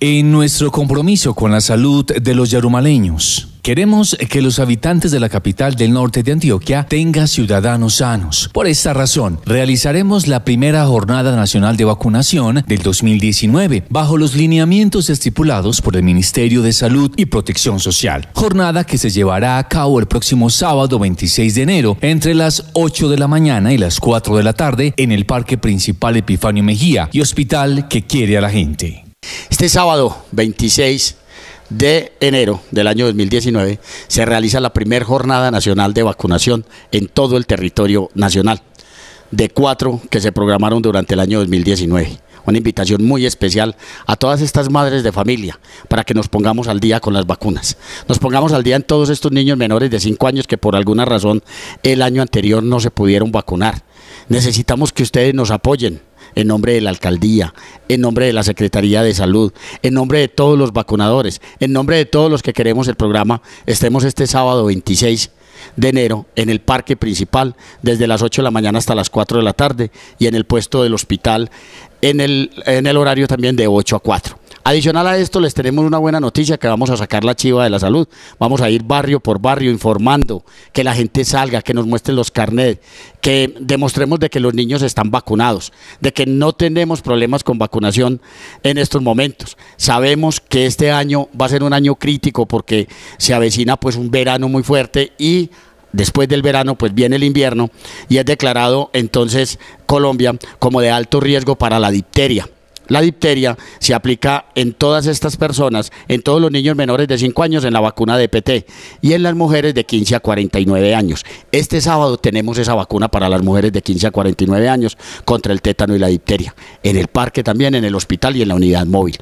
en nuestro compromiso con la salud de los yarumaleños. Queremos que los habitantes de la capital del norte de Antioquia tengan ciudadanos sanos. Por esta razón, realizaremos la primera jornada nacional de vacunación del 2019 bajo los lineamientos estipulados por el Ministerio de Salud y Protección Social. Jornada que se llevará a cabo el próximo sábado 26 de enero entre las 8 de la mañana y las 4 de la tarde en el Parque Principal Epifanio Mejía y Hospital que quiere a la gente. Este sábado 26 de enero del año 2019 se realiza la primera jornada nacional de vacunación en todo el territorio nacional, de cuatro que se programaron durante el año 2019 una invitación muy especial a todas estas madres de familia para que nos pongamos al día con las vacunas. Nos pongamos al día en todos estos niños menores de 5 años que por alguna razón el año anterior no se pudieron vacunar. Necesitamos que ustedes nos apoyen en nombre de la alcaldía, en nombre de la Secretaría de Salud, en nombre de todos los vacunadores, en nombre de todos los que queremos el programa, estemos este sábado 26 de enero en el parque principal desde las 8 de la mañana hasta las 4 de la tarde y en el puesto del hospital en el, en el horario también de 8 a 4. Adicional a esto, les tenemos una buena noticia que vamos a sacar la chiva de la salud. Vamos a ir barrio por barrio informando, que la gente salga, que nos muestren los carnets, que demostremos de que los niños están vacunados, de que no tenemos problemas con vacunación en estos momentos. Sabemos que este año va a ser un año crítico porque se avecina pues un verano muy fuerte y después del verano pues viene el invierno y es declarado entonces Colombia como de alto riesgo para la difteria. La dipteria se aplica en todas estas personas, en todos los niños menores de 5 años en la vacuna de PT y en las mujeres de 15 a 49 años. Este sábado tenemos esa vacuna para las mujeres de 15 a 49 años contra el tétano y la dipteria, en el parque también, en el hospital y en la unidad móvil.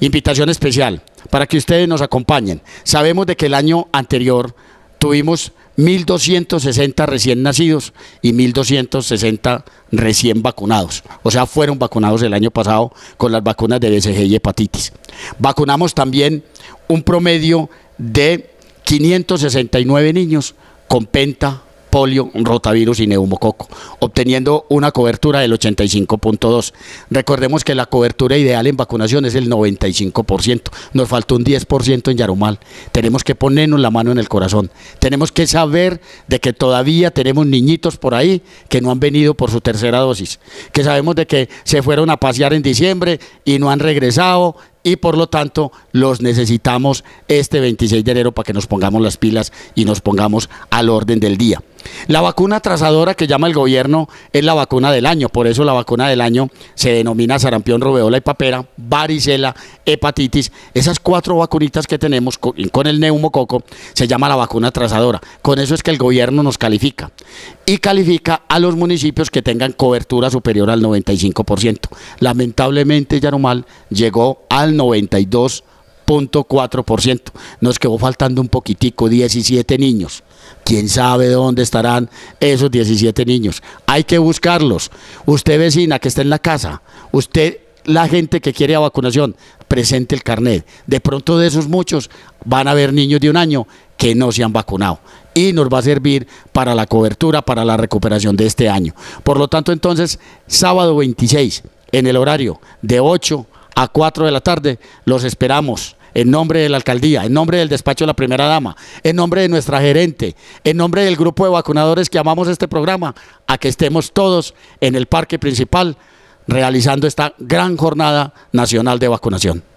Invitación especial para que ustedes nos acompañen. Sabemos de que el año anterior tuvimos 1.260 recién nacidos y 1.260 recién vacunados. O sea, fueron vacunados el año pasado con las vacunas de BCG y hepatitis. Vacunamos también un promedio de 569 niños con penta, polio, rotavirus y neumococo, obteniendo una cobertura del 85.2. Recordemos que la cobertura ideal en vacunación es el 95%, nos faltó un 10% en Yarumal. Tenemos que ponernos la mano en el corazón, tenemos que saber de que todavía tenemos niñitos por ahí que no han venido por su tercera dosis, que sabemos de que se fueron a pasear en diciembre y no han regresado, y por lo tanto los necesitamos este 26 de enero para que nos pongamos las pilas y nos pongamos al orden del día. La vacuna trazadora que llama el gobierno es la vacuna del año, por eso la vacuna del año se denomina sarampión, robeola y papera, varicela, hepatitis. Esas cuatro vacunitas que tenemos con el neumococo se llama la vacuna trazadora. Con eso es que el gobierno nos califica y califica a los municipios que tengan cobertura superior al 95%. Lamentablemente, Yarumal llegó al 92.4%. Nos quedó faltando un poquitico, 17 niños. ¿Quién sabe dónde estarán esos 17 niños? Hay que buscarlos. Usted vecina que está en la casa, usted la gente que quiere la vacunación, presente el carnet. De pronto de esos muchos van a haber niños de un año que no se han vacunado y nos va a servir para la cobertura, para la recuperación de este año. Por lo tanto, entonces, sábado 26, en el horario de 8 a 4 de la tarde, los esperamos en nombre de la alcaldía, en nombre del despacho de la primera dama, en nombre de nuestra gerente, en nombre del grupo de vacunadores que amamos este programa, a que estemos todos en el parque principal realizando esta gran jornada nacional de vacunación.